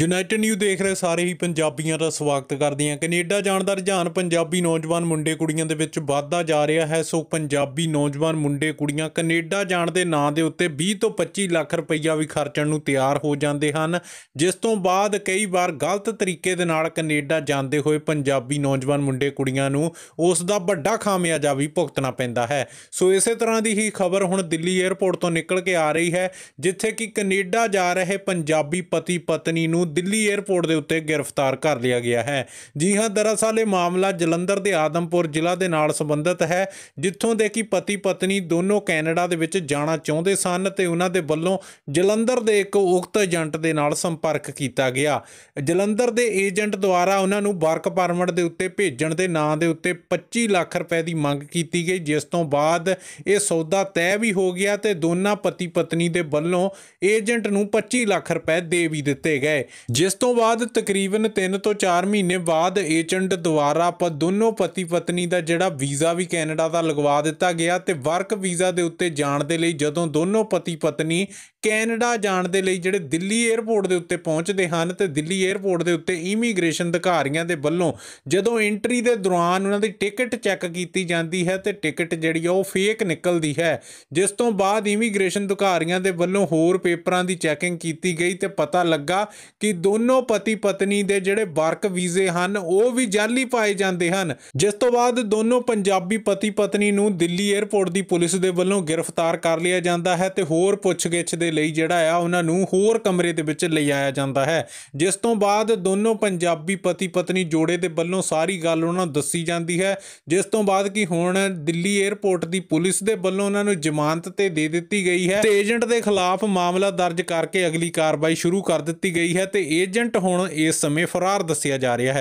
United new ਦੇਖ ਰਹੇ ਸਾਰੇ ਹੀ ਪੰਜਾਬੀਆਂ ਦਾ ਸਵਾਗਤ ਕਰਦੇ ਹਾਂ ਕੈਨੇਡਾ ਜਾਣ ਦਾ ਰੁਝਾਨ ਪੰਜਾਬੀ ਨੌਜਵਾਨ ਮੁੰਡੇ ਕੁੜੀਆਂ ਦੇ ਵਿੱਚ ਵਧਦਾ ਜਾ ਰਿਹਾ ਹੈ ਸੋ ਪੰਜਾਬੀ ਨੌਜਵਾਨ ਮੁੰਡੇ ਕੁੜੀਆਂ ਕੈਨੇਡਾ ਜਾਣ ਦੇ ਨਾਂ ਦੇ ਉੱਤੇ 20 ਤੋਂ 25 ਲੱਖ ਰੁਪਈਆ ਵੀ ਖਰਚਣ ਨੂੰ ਤਿਆਰ ਹੋ ਜਾਂਦੇ ਹਨ ਜਿਸ ਤੋਂ ਬਾਅਦ ਕਈ ਵਾਰ ਗਲਤ ਤਰੀਕੇ ਦੇ ਨਾਲ ਕੈਨੇਡਾ ਜਾਂਦੇ ਹੋਏ ਪੰਜਾਬੀ ਨੌਜਵਾਨ ਮੁੰਡੇ ਕੁੜੀਆਂ ਨੂੰ ਉਸ ਦਾ ਵੱਡਾ ਖਾਮਿਆਜਾ ਵੀ ਭੁਗਤਣਾ ਪੈਂਦਾ ਹੈ ਸੋ ਇਸੇ ਤਰ੍ਹਾਂ ਦੀ ਹੀ ਖਬਰ ਹੁਣ ਦਿੱਲੀ 에ਅਰਪੋਰਟ ਤੋਂ ਨਿਕਲ ਕੇ ਆ ਰਹੀ ਹੈ ਜਿੱਥੇ ਕਿ ਕੈਨੇਡਾ ਜਾ ਰਹੇ ਪੰਜਾਬੀ ਪਤੀ ਪਤਨੀ ਨੂੰ ਦਿੱਲੀ 에ਅਰਪੋਰਟ ਦੇ ਉੱਤੇ ਗ੍ਰਿਫਤਾਰ ਕਰ ਲਿਆ ਗਿਆ ਹੈ ਜੀ ਹਾਂ ਦਰਅਸਲ ਇਹ ਮਾਮਲਾ ਜਲੰਧਰ ਦੇ ਆਦਮਪੁਰ ਜ਼ਿਲ੍ਹਾ ਦੇ ਨਾਲ ਸੰਬੰਧਿਤ ਹੈ ਜਿੱਥੋਂ ਦੇ ਕਿ ਪਤੀ ਪਤਨੀ ਦੋਨੋਂ ਕੈਨੇਡਾ ਦੇ ਵਿੱਚ ਜਾਣਾ ਚਾਹੁੰਦੇ ਸਨ ਤੇ ਉਹਨਾਂ ਦੇ ਵੱਲੋਂ ਜਲੰਧਰ ਦੇ ਇੱਕ ਉਕਤ ਏਜੰਟ ਦੇ ਨਾਲ ਸੰਪਰਕ ਕੀਤਾ ਗਿਆ ਜਲੰਧਰ ਦੇ ਏਜੰਟ ਦੁਆਰਾ ਉਹਨਾਂ ਨੂੰ ਵਰਕ ਪਰਮਿਟ ਦੇ ਉੱਤੇ ਭੇਜਣ ਦੇ ਨਾਂ ਦੇ ਉੱਤੇ 25 ਲੱਖ ਰੁਪਏ ਦੀ ਮੰਗ ਕੀਤੀ ਗਈ ਜਿਸ ਤੋਂ ਬਾਅਦ ਇਹ ਸੌਦਾ ਤੈਅ ਵੀ ਹੋ ਗਿਆ ਤੇ ਦੋਨਾਂ ਪਤੀ ਪਤਨੀ ਦੇ ਵੱਲੋਂ ਏਜੰਟ ਨੂੰ 25 ਲੱਖ ਰੁਪਏ ਦੇ ਵੀ ਦਿੱਤੇ ਗਏ ਹੈ ਜਿਸ ਤੋਂ ਬਾਅਦ ਤਕਰੀਬਨ 3 ਤੋਂ 4 ਮਹੀਨੇ ਬਾਅਦ ਏਜੰਟ ਦੁਆਰਾ ਆਪਾਂ ਦੋਨੋਂ ਪਤੀ ਪਤਨੀ ਦਾ ਜਿਹੜਾ ਵੀਜ਼ਾ ਵੀ ਕੈਨੇਡਾ ਦਾ ਲਗਵਾ ਦਿੱਤਾ ਗਿਆ ਤੇ ਵਰਕ ਵੀਜ਼ਾ ਦੇ ਉੱਤੇ ਜਾਣ ਦੇ ਲਈ ਜਦੋਂ ਦੋਨੋਂ ਪਤੀ ਪਤਨੀ ਕੈਨੇਡਾ ਜਾਣ ਦੇ ਲਈ ਜਿਹੜੇ ਦਿੱਲੀ 에ਅਰਪੋਰਟ ਦੇ ਉੱਤੇ ਪਹੁੰਚਦੇ ਹਨ ਤੇ ਦਿੱਲੀ 에ਅਰਪੋਰਟ ਦੇ ਉੱਤੇ ਇਮੀਗ੍ਰੇਸ਼ਨ ਅਧਿਕਾਰੀਆਂ ਦੇ ਵੱਲੋਂ ਜਦੋਂ ਐਂਟਰੀ ਦੇ ਦੌਰਾਨ ਉਹਨਾਂ ਦੀ ਟਿਕਟ ਚੈੱਕ ਕੀਤੀ ਜਾਂਦੀ ਹੈ ਤੇ ਟਿਕਟ ਜਿਹੜੀ ਉਹ ਫੇਕ ਨਿਕਲਦੀ ਹੈ ਜਿਸ ਤੋਂ ਬਾਅਦ ਇਮੀਗ੍ਰੇਸ਼ਨ ਅਧਿਕਾਰੀਆਂ ਦੇ ਵੱਲੋਂ ਹੋਰ ਪੇਪਰਾਂ ਦੀ ਚੈਕਿੰਗ ਕੀਤੀ ਗਈ ਤੇ ਪਤਾ ਲੱਗਾ ਕਿ ਦੋਨੋਂ ਪਤੀ ਪਤਨੀ ਦੇ ਜਿਹੜੇ ਵਰਕ ਵੀਜ਼ੇ ਹਨ ਉਹ ਵੀ ਜਾਲੀ ਪਾਏ ਜਾਂਦੇ ਹਨ ਜਿਸ ਤੋਂ ਬਾਅਦ ਦੋਨੋਂ ਪੰਜਾਬੀ ਪਤੀ ਪਤਨੀ ਨੂੰ ਦਿੱਲੀ 에ਅਰਪੋਰਟ ਦੀ ਪੁਲਿਸ ਦੇ ਵੱਲੋਂ ਗ੍ਰਿਫਤਾਰ ਕਰ ਲਿਆ ਜਾਂਦਾ ਹੈ ਤੇ ਹੋਰ ਪੁੱਛਗਿੱਛ ਦੇ ਲਈ ਜਿਹੜਾ ਆ ਉਹਨਾਂ ਨੂੰ ਹੋਰ ਕਮਰੇ ਦੇ ਵਿੱਚ ਆਇਆ ਜਾਂਦਾ ਹੈ ਜਿਸ ਤੋਂ ਬਾਅਦ ਦੋਨੋਂ ਪੰਜਾਬੀ ਪਤੀ ਪਤਨੀ ਜੋੜੇ ਦੇ ਵੱਲੋਂ ਸਾਰੀ ਗੱਲ ਉਹਨਾਂ ਨੂੰ ਦੱਸੀ ਜਾਂਦੀ ਹੈ ਜਿਸ ਤੋਂ ਬਾਅਦ ਕਿ ਹੁਣ ਦਿੱਲੀ 에ਅਰਪੋਰਟ ਦੀ ਪੁਲਿਸ ਦੇ ਵੱਲੋਂ ਉਹਨਾਂ ਨੂੰ ਜ਼ਮਾਨਤ ਤੇ ਦੇ ਦਿੱਤੀ ਗਈ ਹੈ ਤੇ ਏਜੰਟ ਦੇ ਖਿਲਾਫ ਮਾਮਲਾ ਦਰਜ ਕਰਕੇ ਅਗਲੀ ਕਾਰਵਾਈ ਸ਼ੁਰੂ ਕਰ ਦਿੱਤੀ ਗਈ ਹੈ ਤੇ ਏਜੰਟ ਹੁਣ ਇਸ ਸਮੇਂ ਫਰਾਰ ਦੱਸਿਆ ਜਾ ਰਿਹਾ ਹੈ